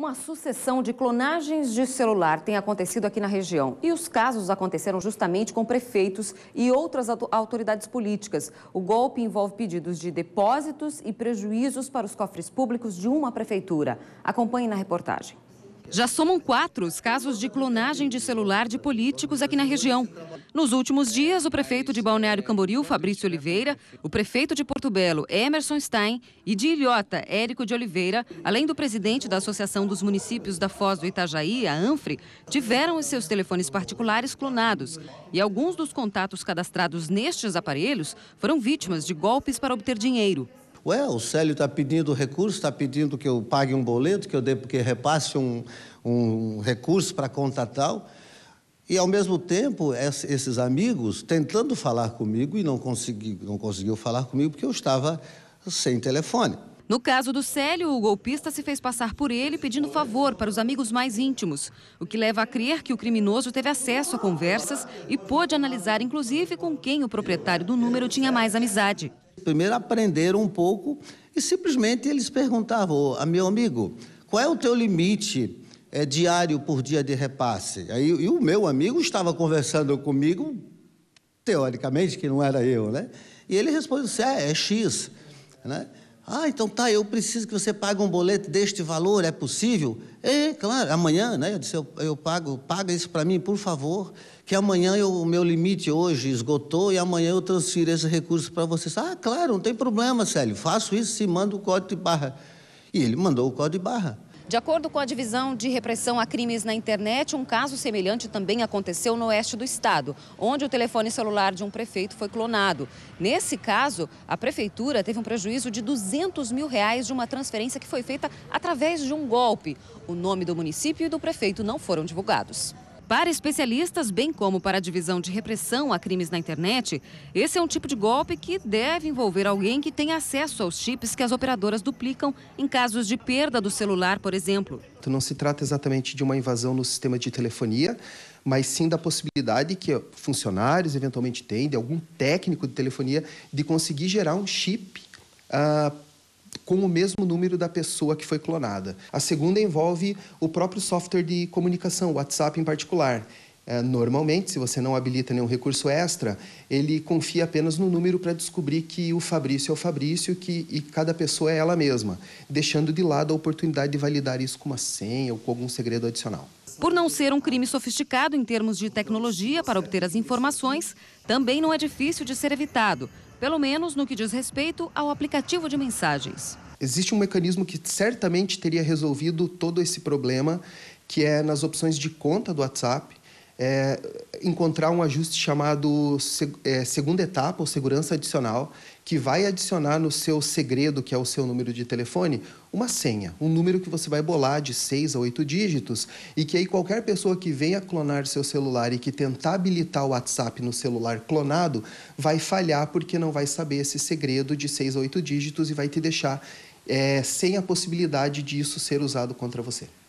Uma sucessão de clonagens de celular tem acontecido aqui na região. E os casos aconteceram justamente com prefeitos e outras autoridades políticas. O golpe envolve pedidos de depósitos e prejuízos para os cofres públicos de uma prefeitura. Acompanhe na reportagem. Já somam quatro os casos de clonagem de celular de políticos aqui na região. Nos últimos dias, o prefeito de Balneário Camboriú, Fabrício Oliveira, o prefeito de Porto Belo, Emerson Stein, e de Ilhota, Érico de Oliveira, além do presidente da Associação dos Municípios da Foz do Itajaí, a ANFRE, tiveram os seus telefones particulares clonados. E alguns dos contatos cadastrados nestes aparelhos foram vítimas de golpes para obter dinheiro. Ué, o Célio está pedindo recurso, está pedindo que eu pague um boleto, que eu dê, que repasse um, um recurso para conta tal. E, ao mesmo tempo, esses amigos tentando falar comigo e não, consegui, não conseguiu falar comigo porque eu estava sem telefone. No caso do Célio, o golpista se fez passar por ele pedindo favor para os amigos mais íntimos, o que leva a crer que o criminoso teve acesso a conversas e pôde analisar, inclusive, com quem o proprietário do número tinha mais amizade primeiro aprenderam um pouco e simplesmente eles perguntavam, a ah, meu amigo, qual é o teu limite é, diário por dia de repasse? Aí, e o meu amigo estava conversando comigo, teoricamente, que não era eu, né? E ele respondeu é, é X, né? Ah, então tá, eu preciso que você pague um boleto deste valor, é possível? É, claro, amanhã, né? Eu disse, eu, eu pago, paga isso para mim, por favor, que amanhã o meu limite hoje esgotou e amanhã eu transfiro esse recurso para vocês. Ah, claro, não tem problema, Célio, faço isso e mando o código de barra. E ele mandou o código de barra. De acordo com a divisão de repressão a crimes na internet, um caso semelhante também aconteceu no oeste do estado, onde o telefone celular de um prefeito foi clonado. Nesse caso, a prefeitura teve um prejuízo de 200 mil reais de uma transferência que foi feita através de um golpe. O nome do município e do prefeito não foram divulgados. Para especialistas, bem como para a divisão de repressão a crimes na internet, esse é um tipo de golpe que deve envolver alguém que tem acesso aos chips que as operadoras duplicam em casos de perda do celular, por exemplo. Então, não se trata exatamente de uma invasão no sistema de telefonia, mas sim da possibilidade que funcionários eventualmente têm, de algum técnico de telefonia, de conseguir gerar um chip. Uh, com o mesmo número da pessoa que foi clonada. A segunda envolve o próprio software de comunicação, o WhatsApp em particular. É, normalmente, se você não habilita nenhum recurso extra, ele confia apenas no número para descobrir que o Fabrício é o Fabrício que, e cada pessoa é ela mesma, deixando de lado a oportunidade de validar isso com uma senha ou com algum segredo adicional. Por não ser um crime sofisticado em termos de tecnologia para obter as informações, também não é difícil de ser evitado, pelo menos no que diz respeito ao aplicativo de mensagens. Existe um mecanismo que certamente teria resolvido todo esse problema, que é nas opções de conta do WhatsApp é, encontrar um ajuste chamado é, segunda etapa ou segurança adicional, que vai adicionar no seu segredo, que é o seu número de telefone, uma senha, um número que você vai bolar de seis a oito dígitos e que aí qualquer pessoa que venha clonar seu celular e que tentar habilitar o WhatsApp no celular clonado vai falhar porque não vai saber esse segredo de seis a oito dígitos e vai te deixar é, sem a possibilidade disso ser usado contra você.